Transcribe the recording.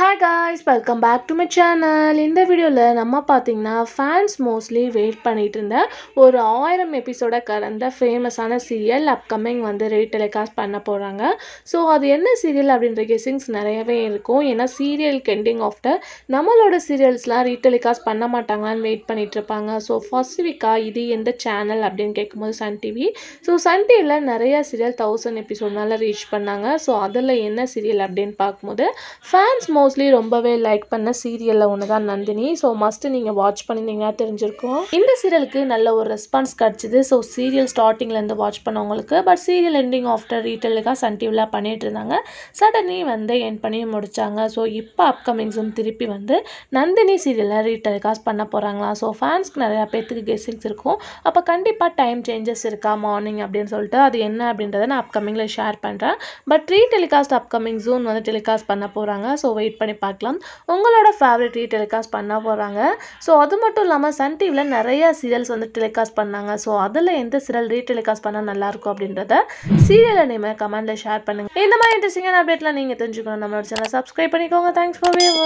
hi guys welcome back to my channel இந்த வீடியோவில் நம்ம பார்த்திங்கன்னா ஃபேன்ஸ் மோஸ்ட்லி வெயிட் பண்ணிகிட்டு இருந்த ஒரு ஆயிரம் எபிசோட கலந்த ஃபேமஸான சீரியல் அப்கமிங் வந்து டெலிகாஸ்ட் பண்ண போகிறாங்க ஸோ அது என்ன சீரியல் அப்படின்ற கெஸிங்ஸ் நிறையவே இருக்கும் ஏன்னா சீரியல் கெண்டிங் ஆஃப்டர் நம்மளோட சீரியல்ஸ்லாம் ரீடெலிகாஸ்ட் பண்ண மாட்டாங்களான்னு வெயிட் பண்ணிகிட்ருப்பாங்க ஸோ ஃபர்ஸ்ட் வீக்காக இது எந்த சேனல் அப்படின்னு கேட்கும்போது சன் டிவி ஸோ சன் டிவியில் நிறையா சீரியல் தௌசண்ட் எபிசோட்னால ரீச் பண்ணாங்க ஸோ அதில் என்ன சீரியல் அப்படின்னு பார்க்கும்போது ஃபேன்ஸ் மோஸ்ட் மோஸ்ட்லி ரொம்பவே லைக் பண்ண சீரியலில் ஒன்று தான் நந்தினி ஸோ மஸ்ட் நீங்கள் வாட்ச் பண்ணியிருந்தீங்கன்னா தெரிஞ்சிருக்கும் இந்த சீரியலுக்கு நல்ல ஒரு ரெஸ்பான்ஸ் கிடச்சிது ஸோ சீரியல் ஸ்டார்டிங்லேருந்து வாட்ச் பண்ணவங்களுக்கு பட் சீரியல் எண்டிங் ஆஃப்டர் ரீட்டெயிலுக்காக சன் டிவிலாம் பண்ணிட்டு இருந்தாங்க சடனி வந்து என் பண்ணி முடித்தாங்க ஸோ இப்போ அப்கமிங்ஸும் திருப்பி வந்து நந்தினி சீரியலில் ரீடெலிகாஸ்ட் பண்ண போகிறாங்களா ஸோ ஃபேன்ஸ்க்கு நிறையா பேர்த்துக்கு கெஸ்ஸிங்ஸ் இருக்கும் அப்போ கண்டிப்பாக டைம் சேஞ்சஸ் இருக்கா மார்னிங் அப்படின்னு சொல்லிட்டு அது என்ன அப்படின்றத நான் அப்கமிங்கில் ஷேர் பண்ணுறேன் but retelecast upcoming June வந்து டெலிகாஸ்ட் பண்ண போகிறாங்க ஸோ வெயிட் பண்ணி பார்க்கலாம் உங்களோட ஃபேவரட் டெலிகாஸ்ட் பண்ண போகிறாங்க ஸோ அது மட்டும் இல்லாமல் சன் டிவியில் நிறைய சீரியல்ஸ் வந்து டெலிகாஸ்ட் பண்ணாங்க ஸோ அதில் எந்த சீரியல் ரீடெலிகாஸ்ட் பண்ணால் நல்லாயிருக்கும் அப்படின்றத சீரியலை நீங்கள் கமெண்ட்டில் ஷேர் பண்ணுங்கள் இந்த மாதிரி இன்ட்ரெஸ்டிங்கான அப்டேட்லாம் நீங்கள் தெரிஞ்சுக்கணும் நம்மளோட சேனல் சப்ஸ்கிரைப் பண்ணிக்கோங்க தேங்க்ஸ் ஃபார் வியூ